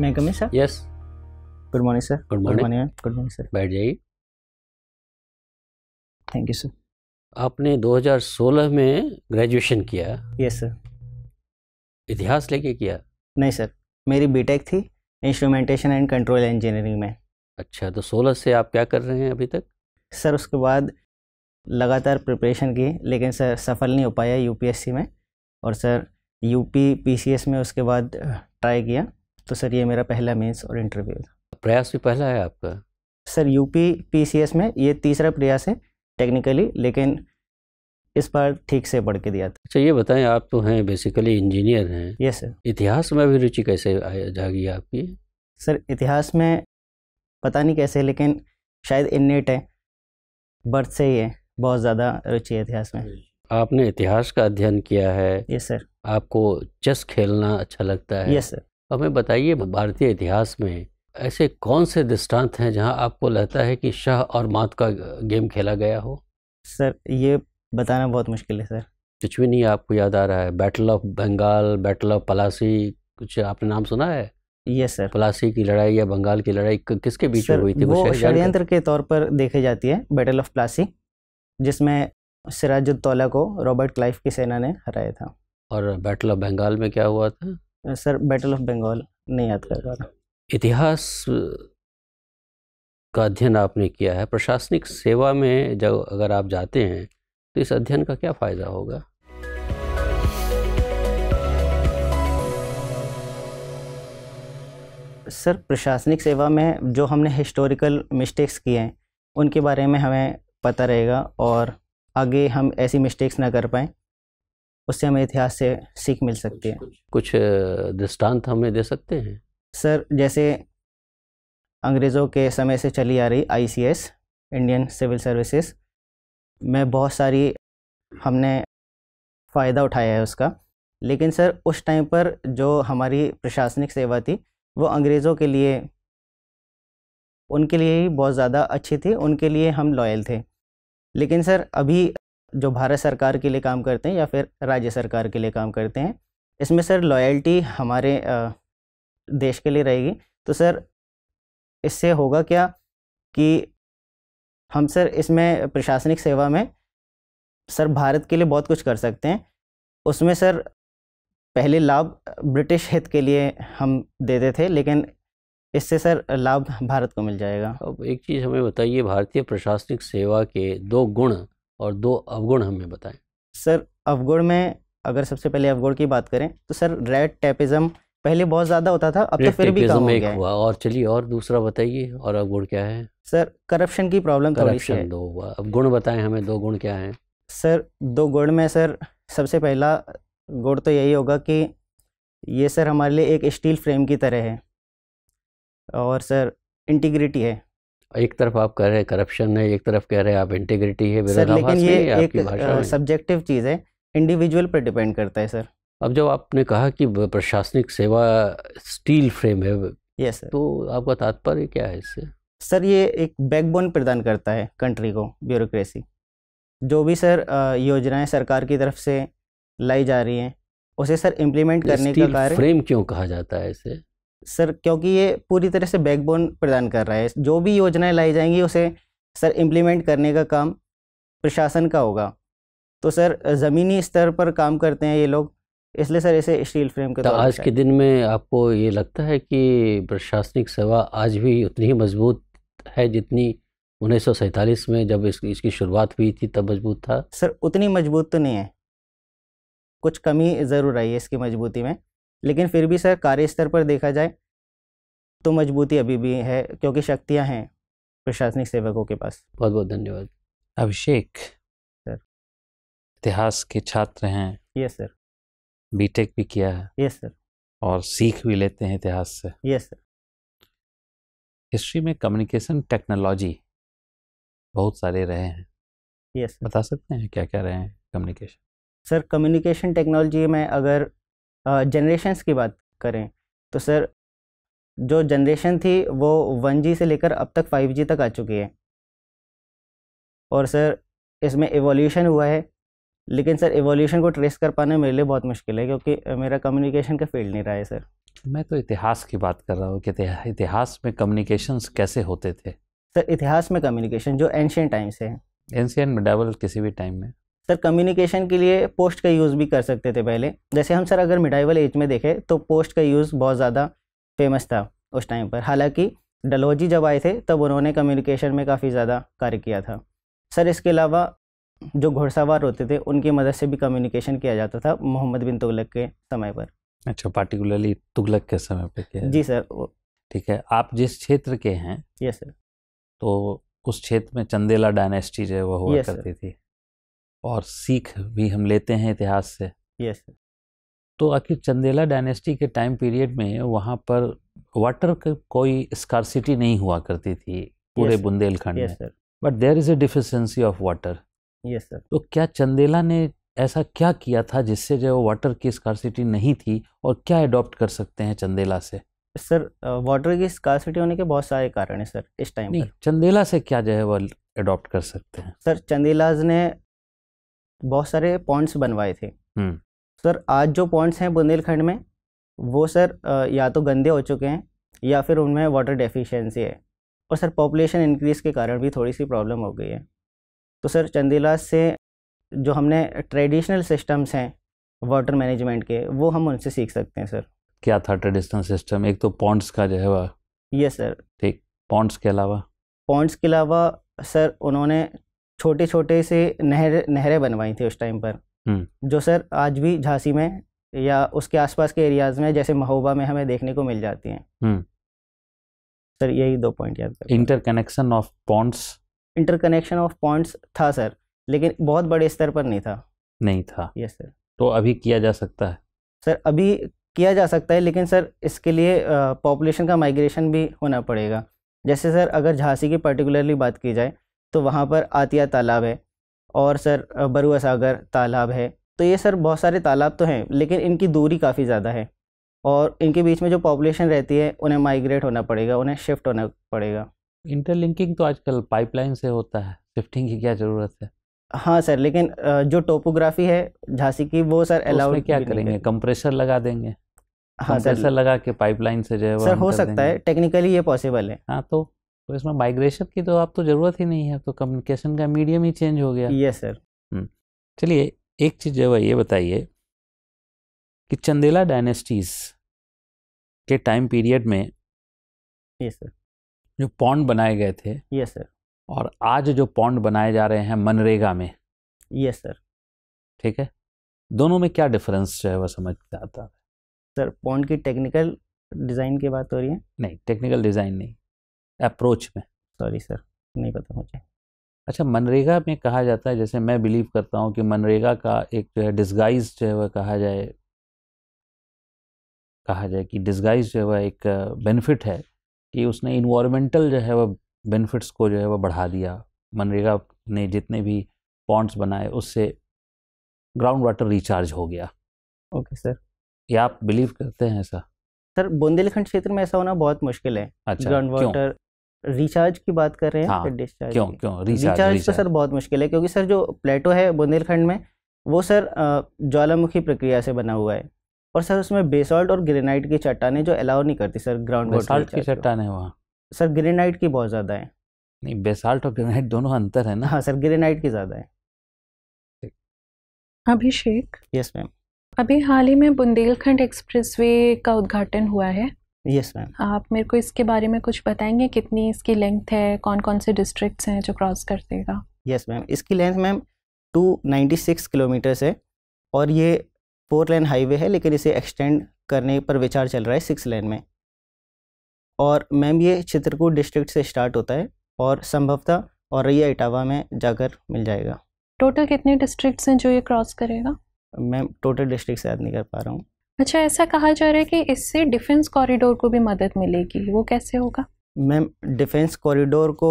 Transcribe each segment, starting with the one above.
मैं कमी sir yes good morning sir good morning good morning sir बैठ जाइए थैंक यू सर आपने 2016 में ग्रेजुएशन किया यस सर इतिहास लेके किया नहीं सर मेरी बीटेक थी इंस्ट्रूमेंटेशन एंड कंट्रोल इंजीनियरिंग में अच्छा तो 16 से आप क्या कर रहे हैं अभी तक सर उसके बाद लगातार प्रिपरेशन की लेकिन सर सफल नहीं हो पाया यूपीएससी में और सर यूपी पीसीएस में उसके बाद ट्राई किया तो सर ये मेरा पहला मेंस और इंटरव्यू था प्रयास भी पहला है आपका सर यूपी पीसीएस में ये तीसरा प्रयास है टेक्निकली लेकिन इस बार ठीक से पढ़ के दिया था अच्छा ये बताएं आप तो हैं बेसिकली इंजीनियर हैं यस सर इतिहास में भी रुचि कैसे जागी आपकी सर इतिहास में पता नहीं कैसे लेकिन शायद इन्नेट है बर्थ से ही है बहुत ज़्यादा रुचि है इतिहास में आपने इतिहास का अध्ययन किया है यस सर आपको चेस खेलना अच्छा लगता है यस सर हमें बताइए भारतीय इतिहास में ऐसे कौन से दृष्टांत हैं जहां आपको लगता है कि शाह और मात का गेम खेला गया हो सर ये बताना बहुत मुश्किल है सर कुछ भी नहीं आपको याद आ रहा है battle of Bengal battle of Plassey कुछ आपने नाम सुना है यस सर पलासी की लड़ाई या बंगाल की लड़ाई किसके बीच में हुई थी वो षडयंत्र के तौर पर देखी जाती है बैटल ऑफ पलासी जिसमें सिराजुद्दौला को रॉबर्ट क्लाइफ की सेना ने हराया था और बैटल ऑफ बंगाल में क्या हुआ था सर बैटल ऑफ बंगाल नहीं याद कर रहा इतिहास का अध्ययन आपने किया है प्रशासनिक सेवा में जब अगर आप जाते हैं तो इस अध्ययन का क्या फ़ायदा होगा सर प्रशासनिक सेवा में जो हमने हिस्टोरिकल मिस्टेक्स किए हैं उनके बारे में हमें पता रहेगा और आगे हम ऐसी मिस्टेक्स ना कर पाएँ उससे हमें इतिहास से सीख मिल सकती है कुछ दृष्टांत हमें दे सकते हैं सर जैसे अंग्रेज़ों के समय से चली आ रही आई इंडियन सिविल सर्विसेज में बहुत सारी हमने फ़ायदा उठाया है उसका लेकिन सर उस टाइम पर जो हमारी प्रशासनिक सेवा थी वो अंग्रेज़ों के लिए उनके लिए ही बहुत ज़्यादा अच्छी थी उनके लिए हम लॉयल थे लेकिन सर अभी जो भारत सरकार के लिए काम करते हैं या फिर राज्य सरकार के लिए काम करते हैं इसमें सर लॉयल्टी हमारे देश के लिए रहेगी तो सर इससे होगा क्या कि हम सर इसमें प्रशासनिक सेवा में सर भारत के लिए बहुत कुछ कर सकते हैं उसमें सर पहले लाभ ब्रिटिश हित के लिए हम देते थे लेकिन इससे सर लाभ भारत को मिल जाएगा अब एक चीज़ हमें बताइए भारतीय प्रशासनिक सेवा के दो गुण और दो अवगुण हमें बताएं सर अवगुण में अगर सबसे पहले अवगुण की बात करें तो सर रेड टेपिज्म पहले बहुत ज़्यादा होता था अब तो फिर भी कम हो गया हुआ और चलिए और दूसरा बताइए और अवगुण क्या है सर करप्शन की प्रॉब्लम करप्शन दो हुआ अब गुण बताएं हमें दो गुण क्या है सर दो गुण में सर सबसे पहला गुण तो यही होगा कि ये सर हमारे लिए एक स्टील फ्रेम की तरह है और सर इंटीग्रिटी है एक तरफ आप कह रहे हैं करप्शन है एक तरफ कह रहे हैं आप इंटीग्रिटी है सर लेकिन ये एक सब्जेक्टिव चीज़ है इंडिविजुअल पर डिपेंड करता है सर अब जब आपने कहा कि प्रशासनिक सेवा स्टील फ्रेम है यस सर तो आपका तात्पर्य क्या है इससे सर ये एक बैकबोन प्रदान करता है कंट्री को ब्यूरोक्रेसी जो भी सर योजनाएं सरकार की तरफ से लाई जा रही हैं उसे सर इम्प्लीमेंट करने का कार्य फ्रेम क्यों कहा जाता है इसे सर क्योंकि ये पूरी तरह से बैकबोन प्रदान कर रहा है जो भी योजनाएं लाई जाएंगी उसे सर इम्प्लीमेंट करने का काम प्रशासन का होगा तो सर ज़मीनी स्तर पर काम करते हैं ये लोग इसलिए सर इसे स्टील फ्रेम के तो आज के दिन में आपको ये लगता है कि प्रशासनिक सेवा आज भी उतनी ही मजबूत है जितनी उन्नीस में जब इस, इसकी शुरुआत हुई थी तब मजबूत था सर उतनी मजबूत तो नहीं है कुछ कमी ज़रूर आई है इसकी मजबूती में लेकिन फिर भी सर कार्य स्तर पर देखा जाए तो मजबूती अभी भी है क्योंकि शक्तियाँ हैं प्रशासनिक सेवकों के पास बहुत बहुत धन्यवाद अभिषेक सर इतिहास के छात्र हैं यस सर बीटेक भी किया है यस सर और सीख भी लेते हैं इतिहास से यस सर हिस्ट्री में कम्युनिकेशन टेक्नोलॉजी बहुत सारे रहे हैं यस बता सकते हैं क्या क्या रहे हैं कम्युनिकेशन सर कम्युनिकेशन टेक्नोलॉजी में अगर जनरेशन्स की बात करें तो सर जो जनरेशन थी वो वन जी से लेकर अब तक फाइव जी तक आ चुकी है और सर इसमें एवोल्यूशन हुआ है लेकिन सर एवोल्यूशन को ट्रेस कर पाना मेरे लिए बहुत मुश्किल है क्योंकि मेरा कम्युनिकेशन का फील्ड नहीं रहा है सर मैं तो इतिहास की बात कर रहा हूँ कि इतिहास में कम्युनिकेशंस कैसे होते थे सर इतिहास में कम्युनिकेशन जो एंशियन टाइम्स है एंशियन मिडावल किसी भी टाइम में सर कम्युनिकेशन के लिए पोस्ट का यूज़ भी कर सकते थे पहले जैसे हम सर अगर मिडाइवल एज में देखें तो पोस्ट का यूज़ बहुत ज़्यादा फेमस था उस टाइम पर हालांकि डलहौजी जब आए थे तब उन्होंने कम्युनिकेशन में काफ़ी ज़्यादा कार्य किया था सर इसके अलावा जो घुड़सवार होते थे उनकी मदद से भी कम्युनिकेशन किया जाता था मोहम्मद बिन तुगलक के समय पर अच्छा पार्टिकुलरली तुगलक के समय पर जी सर ठीक है आप जिस क्षेत्र के हैं यस सर तो उस क्षेत्र में चंदेला डायनेस्टी जो है वो हुआ करती थी और सीख भी हम लेते हैं इतिहास से यस तो आखिर चंदेला डायनेस्टी के टाइम पीरियड में वहाँ पर वाटर का कोई स्कारसिटी नहीं हुआ करती थी पूरे बुंदेलखंड yes, में but there is a deficiency of water yes sir तो क्या चंदेला ने ऐसा क्या किया था जिससे जो वाटर की स्कारसिटी नहीं थी और क्या अडॉप्ट कर सकते हैं चंदेला से सर वाटर की स्कारसिटी होने के बहुत सारे कारण हैं सर इस टाइम पर चंदेला से क्या जो है वो अडॉप्ट कर सकते हैं सर चंदेलाज ने बहुत सारे पॉइंट्स बनवाए थे हम्म। सर आज जो पॉइंट्स हैं बुंदेलखंड में वो सर या तो गंदे हो चुके हैं या फिर उनमें वाटर डेफिशिएंसी है और सर पॉपुलेशन इंक्रीज़ के कारण भी थोड़ी सी प्रॉब्लम हो गई है तो सर चंदीला से जो हमने ट्रेडिशनल सिस्टम्स हैं वाटर मैनेजमेंट के वो हम उनसे सीख सकते हैं सर क्या था ट्रेडिशनल सिस्टम एक तो पॉन्ट्स का जो है वह यस सर ठीक पॉन्ट्स के अलावा पॉन्ट्स के अलावा सर उन्होंने छोटे छोटे से नहर नहरें बनवाई थी उस टाइम पर हम्म। जो सर आज भी झांसी में या उसके आसपास के एरियाज में जैसे महोबा में हमें देखने को मिल जाती हैं हम्म। सर यही दो पॉइंट याद कर interconnection of ponds interconnection of ponds था सर लेकिन बहुत बड़े स्तर पर नहीं था नहीं था यस सर तो अभी किया जा सकता है सर अभी किया जा सकता है लेकिन सर इसके लिए पॉपुलेशन का माइग्रेशन भी होना पड़ेगा जैसे सर अगर झांसी की पर्टिकुलरली बात की जाए तो वहाँ पर आतिया तालाब है और सर बरुआ सागर तालाब है तो ये सर बहुत सारे तालाब तो हैं लेकिन इनकी दूरी काफ़ी ज़्यादा है और इनके बीच में जो पॉपुलेशन रहती है उन्हें माइग्रेट होना पड़ेगा उन्हें शिफ्ट होना पड़ेगा इंटरलिंकिंग तो आजकल पाइपलाइन से होता है शिफ्टिंग की क्या ज़रूरत है हाँ सर लेकिन जो टोपोग्राफी है झांसी की वो सर अलाउड तो क्या करेंगे कंप्रेसर लगा देंगे हाँ सर लगा के पाइपलाइन से जो है सर हो सकता है टेक्निकली ये पॉसिबल है हाँ तो तो इसमें माइग्रेशन की तो आप तो ज़रूरत ही नहीं है तो कम्युनिकेशन का मीडियम ही चेंज हो गया यस सर हम्म। चलिए एक चीज़ जब ये बताइए कि चंदेला डायनेस्टीज़ के टाइम पीरियड में यस सर जो पॉन्ड बनाए गए थे यस सर और आज जो पॉन्ड बनाए जा रहे हैं मनरेगा में यस सर ठीक है दोनों में क्या डिफरेंस जो है वह समझ आता है सर पॉन्ड की टेक्निकल डिज़ाइन की बात हो रही है नहीं टेक्निकल डिज़ाइन नहीं अप्रोच में सॉरी सर नहीं पता मुझे अच्छा मनरेगा में कहा जाता है जैसे मैं बिलीव करता हूँ कि मनरेगा का एक जो है डिस्गाइज जो है वह कहा जाए कहा जाए कि डिस्गाइज जो है वह एक बेनिफिट है कि उसने इन्वायरमेंटल जो है वह बेनिफिट्स को जो है वह बढ़ा दिया मनरेगा ने जितने भी पॉन्ट्स बनाए उससे ग्राउंड वाटर रिचार्ज हो गया ओके सर या आप बिलीव करते हैं ऐसा सर बुंदेलखंड क्षेत्र में ऐसा होना बहुत मुश्किल है अच्छा, ग्राउंड वाटर रिचार्ज की बात कर रहे हैं हाँ, डिस्चार्ज क्यों क्यों रिचार्ज रिचार्ज रिचार्ज का सर बहुत मुश्किल है क्योंकि सर जो प्लेटो है बुंदेलखंड में वो सर ज्वालामुखी प्रक्रिया से बना हुआ है और सर उसमें बेसॉल्ट और ग्रेनाइट की चट्टाने जो अलाउ नहीं करती सर ग्राउंड वाटर की चट्टाने वहाँ सर ग्रेनाइट की बहुत ज़्यादा है नहीं बेसॉल्ट और ग्रेनाइट दोनों अंतर है ना हाँ सर ग्रेनाइट की ज़्यादा है अभिषेक यस मैम अभी हाल ही में बुंदेलखंड एक्सप्रेसवे का उद्घाटन हुआ है यस मैम आप मेरे को इसके बारे में कुछ बताएंगे कितनी इसकी लेंथ है कौन कौन से डिस्ट्रिक्ट हैं जो क्रॉस कर देगा यस मैम इसकी length ma'am two ninety six kilometres है और ये फोर लेन हाईवे है लेकिन इसे एक्सटेंड करने पर विचार चल रहा है सिक्स लेन में और मैम ये चित्रकूट डिस्ट्रिक्ट से स्टार्ट होता है और संभवतः औरैया इटावा में जाकर मिल जाएगा टोटल कितने डिस्ट्रिक्ट्स हैं जो ये क्रॉस करेगा मैम टोटल डिस्ट्रिक्ट याद नहीं कर पा रहा हूँ अच्छा ऐसा कहा जा रहा है कि इससे डिफेंस कॉरिडोर को भी मदद मिलेगी वो कैसे होगा मैम डिफेंस कॉरिडोर को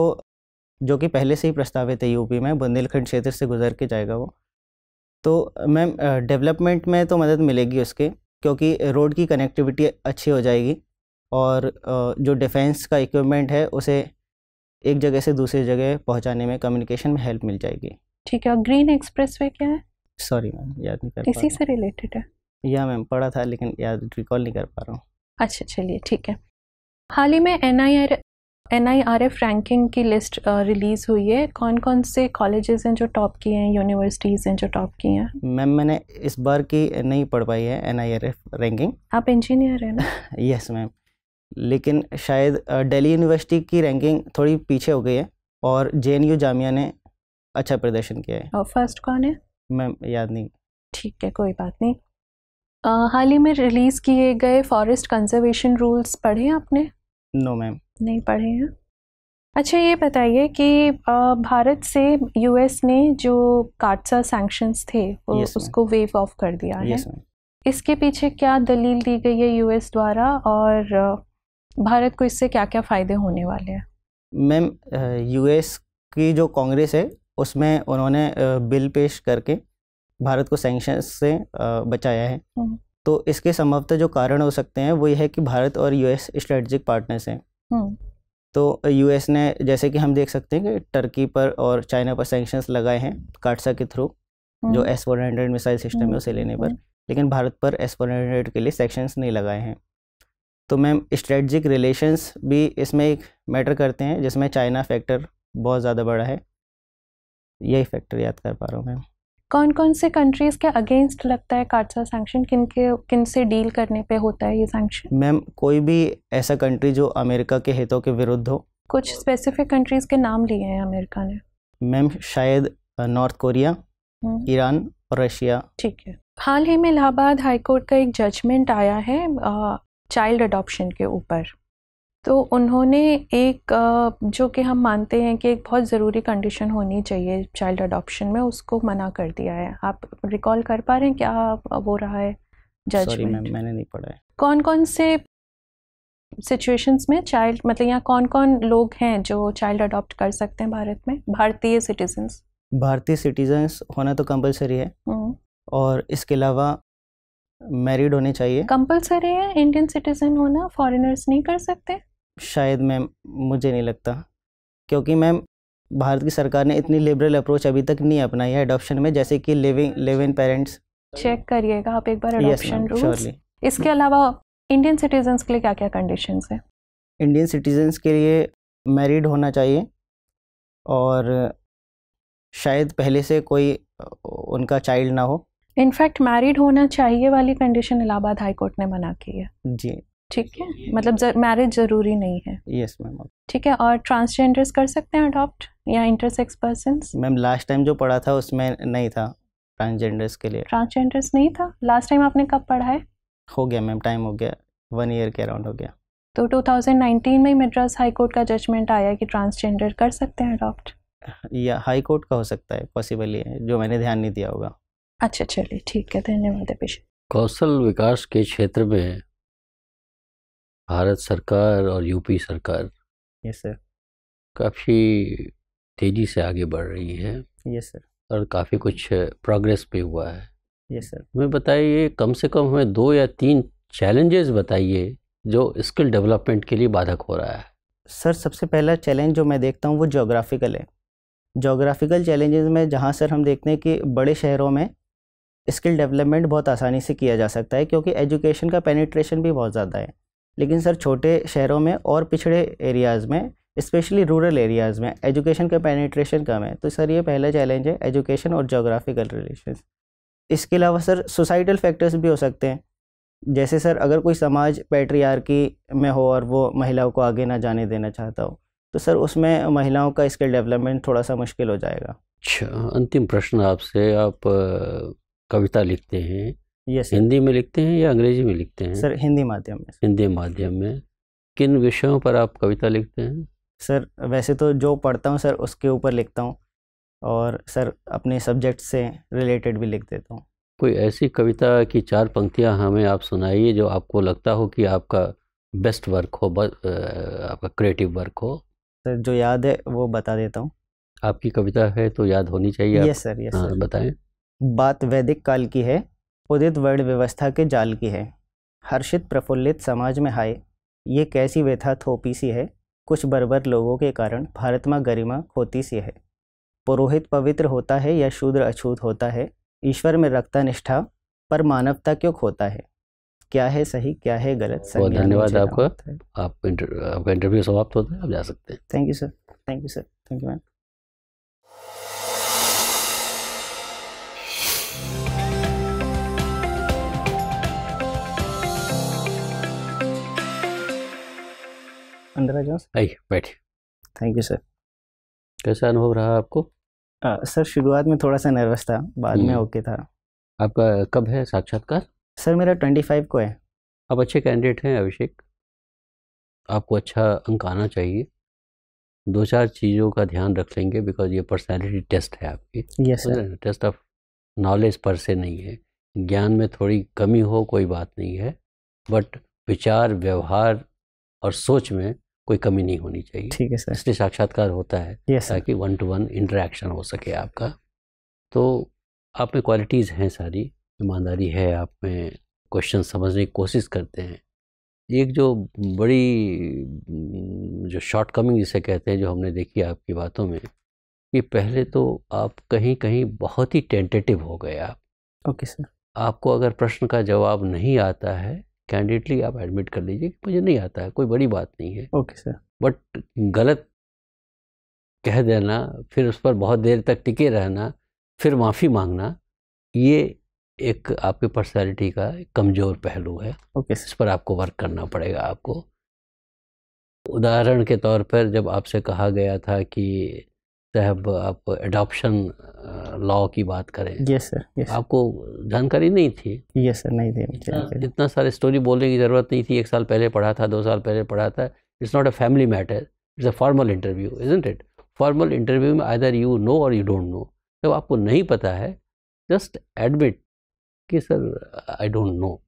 जो कि पहले से ही प्रस्तावित है यूपी में बुंदेलखंड क्षेत्र से गुजर के जाएगा वो तो मैम डेवलपमेंट में तो मदद मिलेगी उसके क्योंकि रोड की कनेक्टिविटी अच्छी हो जाएगी और जो डिफेंस का इक्विपमेंट है उसे एक जगह से दूसरी जगह पहुंचाने में कम्युनिकेशन में हेल्प मिल जाएगी ठीक है और ग्रीन एक्सप्रेस वे क्या है सॉरी मैम याद नहीं कर इसी से रिलेटेड है यह मैम पढ़ा था लेकिन याद रिकॉल नहीं कर पा रहा हूँ अच्छा चलिए ठीक है हाल ही में N I R N I R F ranking की लिस्ट रिलीज़ हुई है कौन कौन से कॉलेजेस हैं जो टॉप किए हैं यूनिवर्सिटीज़ हैं जो टॉप किए हैं मैम मैंने इस बार की नहीं पढ़ पाई है N I R F ranking आप इंजीनियर हैं यस मैम लेकिन शायद दिल्ली यूनिवर्सिटी की रैंकिंग थोड़ी पीछे हो गई है और जे एन यू जामिया ने अच्छा प्रदर्शन किया है और फर्स्ट कौन है मैम याद नहीं ठीक है कोई बात नहीं हाल ही में रिलीज़ किए गए फॉरेस्ट कंजर्वेशन रूल्स पढ़े हैं आपने नो मैम नहीं पढ़े हैं अच्छा ये बताइए कि भारत से यूएस ने जो काटसा सैंक्शंस थे वो yes, उसको वेव ऑफ कर दिया yes, है इसके पीछे क्या दलील दी गई है यूएस द्वारा और भारत को इससे क्या क्या फ़ायदे होने वाले हैं मैम यूएस की जो कांग्रेस है उसमें उन्होंने बिल पेश करके भारत को सेंक्शन से बचाया है हम्म। तो इसके संभवतः जो कारण हो सकते हैं वो ये है कि भारत और यूएस स्ट्रेटजिक पार्टनर्स हैं हम्म। तो यूएस ने जैसे कि हम देख सकते हैं कि टर्की पर और चाइना पर सेंक्शन लगाए हैं काटसा के थ्रू हम्म। जो S four hundred missile system है उसे लेने पर लेकिन भारत पर एस फोर हंड्रेड के लिए सैक्शंस नहीं लगाए हैं तो मैम स्ट्रेटजिक रिलेशंस भी इसमें एक मैटर करते हैं जिसमें चाइना फैक्टर बहुत ज़्यादा बड़ा है यही फैक्टर याद कर पा रहा हूँ मैम कौन कौन से कंट्रीज़ के अगेंस्ट लगता है कार्सा सैंक्शन किन के किन से डील करने पे होता है ये सैंक्शन मैम कोई भी ऐसा कंट्री जो अमेरिका के हितों के विरुद्ध हो कुछ स्पेसिफिक कंट्रीज़ के नाम लिए हैं अमेरिका ने मैम शायद नॉर्थ कोरिया ईरान और रशिया ठीक है हाल ही में इलाहाबाद हाईकोर्ट का एक जजमेंट आया है चाइल्ड अडॉप्शन के ऊपर तो उन्होंने एक जो कि हम मानते हैं कि एक बहुत ज़रूरी कंडीशन होनी चाहिए चाइल्ड अडॉप्शन में उसको मना कर दिया है आप रिकॉल कर पा रहे हैं क्या वो रहा है जजमेंट मैं, मैंने नहीं पढ़ा है कौन कौन से सिचुएशंस में चाइल्ड मतलब यहाँ कौन कौन लोग हैं जो चाइल्ड अडॉप्ट कर सकते हैं भारत में भारतीय सिटीजन्स भारतीय सिटीजन्स होना तो कंपलसरी है हम्म। और इसके अलावा मैरिड होने चाहिए कंपलसरी है इंडियन सिटीजन होना फॉरेनर्स नहीं कर सकते शायद मैम मुझे नहीं लगता क्योंकि मैम भारत की सरकार ने इतनी लिबरल अप्रोच अभी तक नहीं अपनाई है अडोप्शन में जैसे कि living live in parents check करिएगा आप एक बार अडोप्शन रूल्स इसके अलावा इंडियन सिटीजन के लिए क्या क्या कंडीशन है इंडियन सिटीजन के लिए मैरिड होना चाहिए और शायद पहले से कोई उनका चाइल्ड ना हो इनफैक्ट मैरिड होना चाहिए वाली कंडीशन इलाहाबाद हाईकोर्ट ने मना की है जी ठीक है मतलब मैरिज जरूरी नहीं है यस मैम ठीक है और ट्रांसजेंडर्स कर सकते हैं अडॉप्ट या intersex person ma'am last time जो पढ़ा था उसमें नहीं था ट्रांसजेंडर्स के लिए ट्रांसजेंडर्स नहीं था लास्ट टाइम आपने कब पढ़ा है हो गया मैम टाइम हो गया वन ईयर के अराउंड हो गया तो 2019 में मद्रास हाई कोर्ट का जजमेंट आया कि ट्रांसजेंडर कर सकते हैं अडॉप्ट या हाई कोर्ट का हो सकता है पॉसिबल ही है जो मैंने ध्यान नहीं दिया होगा अच्छा चलिए ठीक है धन्यवाद अभिषेक कौशल विकास के क्षेत्र में भारत सरकार और यूपी सरकार यस सर काफ़ी तेज़ी से आगे बढ़ रही है यस सर और काफ़ी कुछ प्रोग्रेस भी हुआ है यस सर हमें बताइए कम से कम हमें दो या तीन चैलेंजेस बताइए जो स्किल डेवलपमेंट के लिए बाधक हो रहा है सर सबसे पहला चैलेंज जो मैं देखता हूँ वो जोग्राफ़िकल है जोग्राफ़िकल चैलेंजेस में जहाँ सर हम देखते हैं कि बड़े शहरों में स्किल डेवलपमेंट बहुत आसानी से किया जा सकता है क्योंकि एजुकेशन का पेनिट्रेशन भी बहुत ज़्यादा है लेकिन सर छोटे शहरों में और पिछड़े एरियाज़ में स्पेशली रूरल एरियाज़ में एजुकेशन का पेनिट्रेशन कम है तो सर ये पहला चैलेंज है एजुकेशन और जोग्राफिकल रिलेशन इसके अलावा सर सोसाइटल फैक्टर्स भी हो सकते हैं जैसे सर अगर कोई समाज पैट्रियार्की में हो और वो महिलाओं को आगे ना जाने देना चाहता हो तो सर उसमें महिलाओं का स्किल डेवलपमेंट थोड़ा सा मुश्किल हो जाएगा अच्छा अंतिम प्रश्न आपसे आप कविता लिखते हैं यस हिंदी में लिखते हैं या अंग्रेजी में लिखते हैं सर हिंदी माध्यम में हिंदी माध्यम में किन विषयों पर आप कविता लिखते हैं सर वैसे तो जो पढ़ता हूँ सर उसके ऊपर लिखता हूँ और सर अपने सब्जेक्ट से रिलेटेड भी लिख देता हूँ कोई ऐसी कविता की चार पंक्तियाँ हमें आप सुनाइए जो आपको लगता हो कि आपका बेस्ट वर्क हो आपका क्रिएटिव वर्क हो सर जो याद है वो बता देता हूँ आपकी कविता है तो याद होनी चाहिए यस सर यस सर बताएं बात वैदिक काल की है उदित वर्ण व्यवस्था के जाल की है हर्षित प्रफुल्लित समाज में हाय ये कैसी व्यथा थोपी सी है कुछ बर्बर लोगों के कारण भारत में गरिमा खोती सी है पुरोहित पवित्र होता है या शूद्र अछूत होता है ईश्वर में रखता निष्ठा पर मानवता क्यों खोता है क्या है सही क्या है गलत बहुत धन्यवाद आपका आप आपका इंटरव्यू समाप्त होता है आप जा सकते हैं thank you sir thank you sir thank you ma'am अंदर आ जाओ आइए बैठिए थैंक यू सर कैसा अनुभव रहा आपको आ, सर शुरुआत में थोड़ा सा नर्वस था बाद में ओके हम्म। था आपका कब है साक्षात्कार सर मेरा ट्वेंटी फाइव को है आप अच्छे कैंडिडेट हैं अभिषेक आपको अच्छा अंक आना चाहिए दो चार चीज़ों का ध्यान रख लेंगे बिकॉज ये पर्सनैलिटी टेस्ट है आपकी yes sir test of knowledge पर से नहीं है ज्ञान में थोड़ी कमी हो कोई बात नहीं है बट विचार व्यवहार और सोच में कोई कमी नहीं होनी चाहिए ठीक है सर इसलिए साक्षात्कार होता है yes, ताकि वन टू वन इंटरेक्शन हो सके आपका तो आप में क्वालिटीज़ हैं सारी ईमानदारी है आप में क्वेश्चन समझने की कोशिश करते हैं एक जो बड़ी जो शॉर्ट कमिंग जिसे कहते हैं जो हमने देखी आपकी बातों में कि पहले तो आप कहीं कहीं बहुत ही टेंटेटिव हो गए आप ओके okay, सर आपको अगर प्रश्न का जवाब नहीं आता है कैंडिडेटली आप एडमिट कर लीजिए मुझे नहीं आता है कोई बड़ी बात नहीं है ओके सर बट गलत कह देना फिर उस पर बहुत देर तक टिके रहना फिर माफ़ी मांगना ये एक आपकी पर्सनैलिटी का कमज़ोर पहलू है ओके okay, इस पर आपको वर्क करना पड़ेगा आपको उदाहरण के तौर पर जब आपसे कहा गया था कि साहब आप एडॉप्शन लॉ की बात करें यस सर यस आपको जानकारी नहीं थी यस सर नहीं थी मुझे हाँ, इतना सारे स्टोरी बोलने की ज़रूरत नहीं थी एक साल पहले पढ़ा था दो साल पहले पढ़ा था it's not a family matter it's a formal interview is it formal interview में either you know or you don't know जब आपको नहीं पता है जस्ट एडमिट कि sir I don't know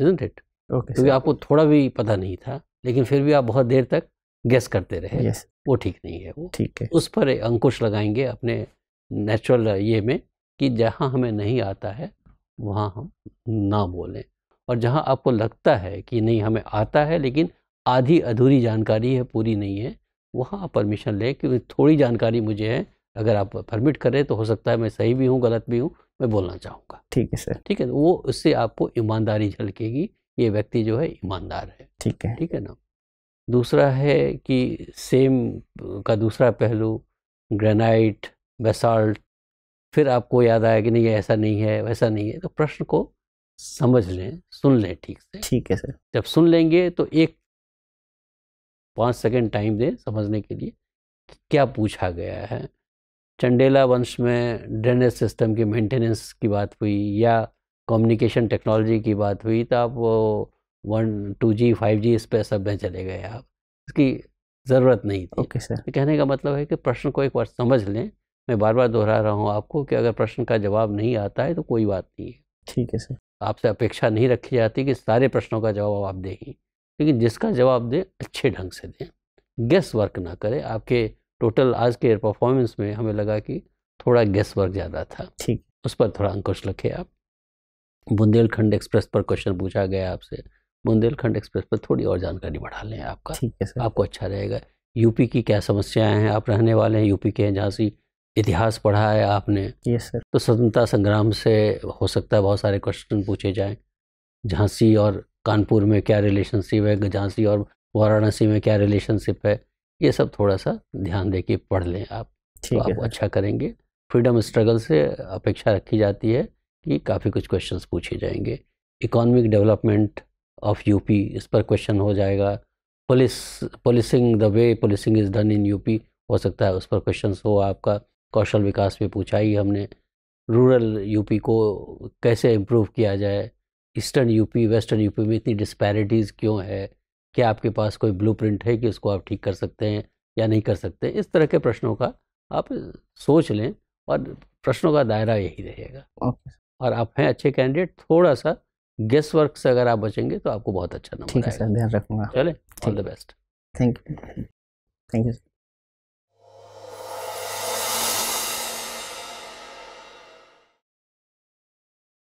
isn't it okay क्योंकि आपको थोड़ा भी पता नहीं था लेकिन फिर भी आप बहुत देर तक गेस करते रहे yes. वो ठीक नहीं है वो ठीक है उस पर अंकुश लगाएंगे अपने नेचुरल ये में कि जहाँ हमें नहीं आता है वहाँ हम ना बोलें और जहाँ आपको लगता है कि नहीं हमें आता है लेकिन आधी अधूरी जानकारी है पूरी नहीं है वहाँ आप परमिशन लें क्योंकि थोड़ी जानकारी मुझे है अगर आप परमिट करें तो हो सकता है मैं सही भी हूँ गलत भी हूँ मैं बोलना चाहूँगा ठीक है सर ठीक है तो वो उससे आपको ईमानदारी झलकेगी ये व्यक्ति जो है ईमानदार है ठीक है ठीक है ना दूसरा है कि सेम का दूसरा पहलू ग्रेनाइट बेसाल्ट फिर आपको याद आया कि नहीं ये ऐसा नहीं है वैसा नहीं है तो प्रश्न को समझ लें सुन लें ठीक से ठीक है सर जब सुन लेंगे तो एक पाँच सेकंड टाइम दें समझने के लिए कि क्या पूछा गया है चंडेला वंश में ड्रेनेज सिस्टम की मेंटेनेंस की बात हुई या कम्युनिकेशन टेक्नोलॉजी की बात हुई तो आप वो one two G five G इस पर सब में चले गए आप इसकी ज़रूरत नहीं थी ओके okay, सर तो कहने का मतलब है कि प्रश्न को एक बार समझ लें मैं बार बार दोहरा रहा हूँ आपको कि अगर प्रश्न का जवाब नहीं आता है तो कोई बात नहीं है ठीक है सर आपसे अपेक्षा नहीं रखी जाती कि सारे प्रश्नों का जवाब आप दें लेकिन जिसका जवाब दें अच्छे ढंग से दें गेस वर्क ना करें आपके टोटल आज के परफॉर्मेंस में हमें लगा कि थोड़ा गेस वर्क ज़्यादा था ठीक उस पर थोड़ा अंकुश रखें आप बुंदेलखंड एक्सप्रेस पर क्वेश्चन पूछा गया आपसे बुंदेलखंड एक्सप्रेस पर थोड़ी और जानकारी बढ़ा लें आपका ठीक है सर आपको अच्छा रहेगा यूपी की क्या समस्याएं हैं आप रहने वाले हैं यूपी के हैं झांसी इतिहास पढ़ा है आपने यस सर तो स्वतंत्रता संग्राम से हो सकता है बहुत सारे क्वेश्चन पूछे जाएं झांसी और कानपुर में क्या रिलेशनशिप है झांसी और वाराणसी में क्या रिलेशनशिप है ये सब थोड़ा सा ध्यान दे के पढ़ लें आप तो आप अच्छा करेंगे फ्रीडम स्ट्रगल से अपेक्षा रखी जाती है कि काफ़ी कुछ क्वेश्चन पूछे जाएंगे इकोनॉमिक डेवलपमेंट ऑफ यूपी इस पर क्वेश्चन हो जाएगा police policing the way policing is done in UP हो सकता है उस पर क्वेश्चन हो आपका कौशल विकास में पूछा ही हमने रूरल यूपी को कैसे इम्प्रूव किया जाए ईस्टर्न यूपी वेस्टर्न यूपी में इतनी डिस्पैरिटीज़ क्यों है क्या आपके पास कोई ब्लू है कि उसको आप ठीक कर सकते हैं या नहीं कर सकते इस तरह के प्रश्नों का आप सोच लें और प्रश्नों का दायरा यही रहेगा और आप हैं अच्छे कैंडिडेट थोड़ा सा गेस वर्क से अगर आप बचेंगे तो आपको बहुत अच्छा नंबर ठीक है सर ध्यान रखूंगा चले all the best thank you thank you